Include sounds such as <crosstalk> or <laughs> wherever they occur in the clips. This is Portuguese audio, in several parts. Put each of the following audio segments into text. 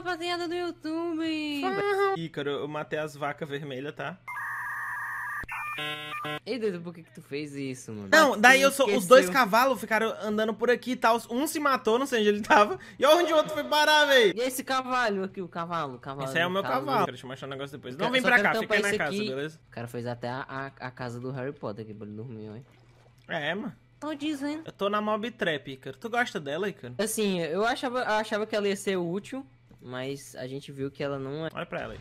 rapaziada do YouTube! Ih, cara, eu matei as vacas vermelhas, tá? Ei, doido, por que, que tu fez isso, mano? Não, daí eu sou, os dois cavalos ficaram andando por aqui e tal. Um se matou, não sei onde ele tava. E onde o outro foi parar, véi? E esse cavalo aqui, o cavalo, o cavalo. Esse é o meu cavalo. cavalo. Quero te mostrar um negócio depois. não vem pra cá, fica aí na casa, aqui. beleza? O cara fez até a, a, a, casa do Harry Potter aqui pra ele dormir, hein? É, mano. Tô dizendo. Eu tô na Mob Trap, cara. Tu gosta dela, cara? Assim, eu achava, eu achava que ela ia ser útil, mas a gente viu que ela não é. Olha pra ela aí.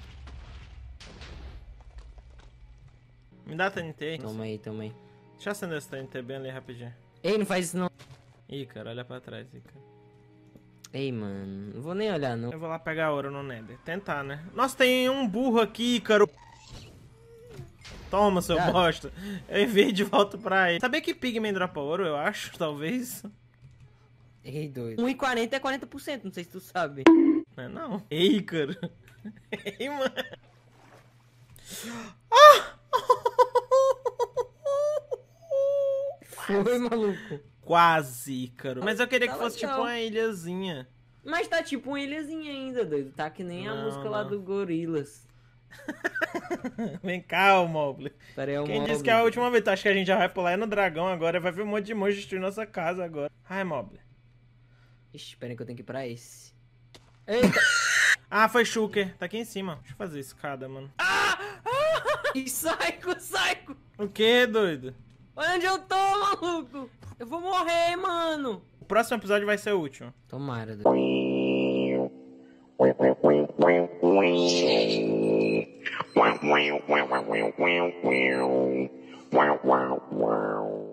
Me dá a TNT. Toma aí, toma aí. Deixa eu acender essa TNT bem ali rapidinho. Ei, não faz isso não. Ih, cara, olha pra trás, Ih, Ei, mano, não vou nem olhar, não. Eu vou lá pegar ouro no Nether. Tentar, né? Nossa, tem um burro aqui, cara. Toma, seu Dá. Tá. bosta. Eu enviei de volta pra ele. Sabia que Pigman dropa ouro, eu acho, <laughs> talvez? Ei, doido. 1,40 é 40%, não sei se tu sabe. Não é não? Ei, Ícaro. <laughs> Ei, mano. Ah! Foi, maluco. Quase, caro Mas eu queria que tá fosse tipo, legal. tipo uma ilhazinha. Mas tá tipo uma ilhazinha ainda, doido. Tá que nem não, a música não. lá do Gorilas. <laughs> Vem cá, ô Mobley. Pera aí, Quem disse que é a última vez? acho que a gente já vai pular é no dragão agora? Vai ver um monte de monstro destruir nossa casa agora. Ai, Mobley. Ixi, pera aí que eu tenho que ir pra esse. Eita. ah, foi Shulker. Tá aqui em cima. Deixa eu fazer escada, mano. Ah! ah! Psycho, psycho! O que, doido? Olha onde eu tô, maluco! Eu vou morrer, mano! O próximo episódio vai ser o último. Tomara, doido. Wow, wow, wow, wow, wow.